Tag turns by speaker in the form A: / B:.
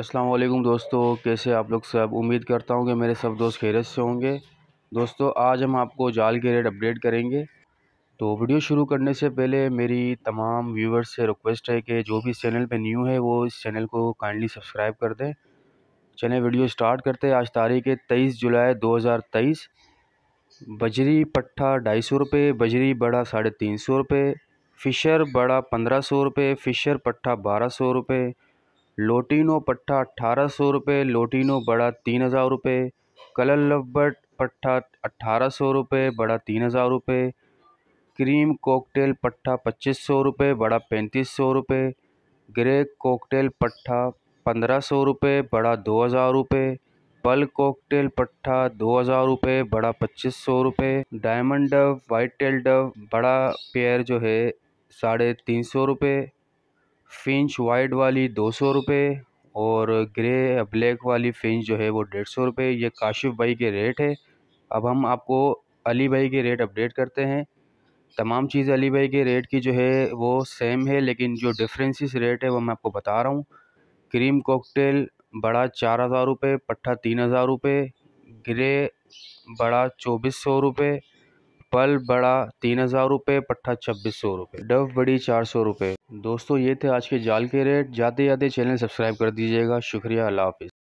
A: असलकुम दोस्तों कैसे आप लोग सब उम्मीद करता हूँ कि मेरे सब दोस्त खैरत से होंगे दोस्तों आज हम आपको जाल के रेट अपडेट करेंगे तो वीडियो शुरू करने से पहले मेरी तमाम व्यूवर्स से रिक्वेस्ट है कि जो भी इस चैनल पे न्यू है वो इस चैनल को काइंडली सब्सक्राइब कर दें चले वीडियो स्टार्ट करते हैं आज तारीख है तेईस जुलाई दो हज़ार तेईस बजरी पट्ठा ढाई सौ रुपये बजरी बड़ा साढ़े तीन सौ रुपये फ़िशर बड़ा पंद्रह सौ रुपये फ़िशर पट्ठा बारह सौ रुपये लोटिनो पट्टा अट्ठारह सौ रुपये लोटीनो बड़ा तीन हज़ार रुपये कलर लवबर्ड पट्टा अट्ठारह सौ रुपये बड़ा तीन हज़ार रुपये क्रीम कॉकटेल पट्टा पच्चीस सौ रुपये बड़ा पैंतीस सौ रुपये ग्रे कॉकटेल पट्टा पंद्रह सौ रुपये बड़ा दो हज़ार रुपये पल कॉकटेल पट्टा दो हज़ार रुपये बड़ा पच्चीस सौ रुपये diamond dove white tail dove बड़ा पेयर जो है साढ़े तीन सौ रुपये फिंच वाइट वाली दो सौ रुपये और ग्रे ब्लैक वाली फिंच जो है वो डेढ़ सौ रुपये ये काशिफ भाई के रेट है अब हम आपको अली भाई के रेट अपडेट करते हैं तमाम चीज़ अली भाई के रेट की जो है वो सेम है लेकिन जो डिफ्रेंसिस रेट है वो मैं आपको बता रहा हूँ क्रीम कॉकटेल बड़ा चार हज़ार रुपये पट्ठा तीन हज़ार रुपये ग्रे बड़ा चौबीस सौ रुपये पल बड़ा तीन हज़ार रुपये पट्टा छब्बीस सौ रुपये डव बड़ी चार सौ रुपये दोस्तों ये थे आज के जाल के रेट जाते जाते चैनल सब्सक्राइब कर दीजिएगा शुक्रिया अल्लाह हाफिज़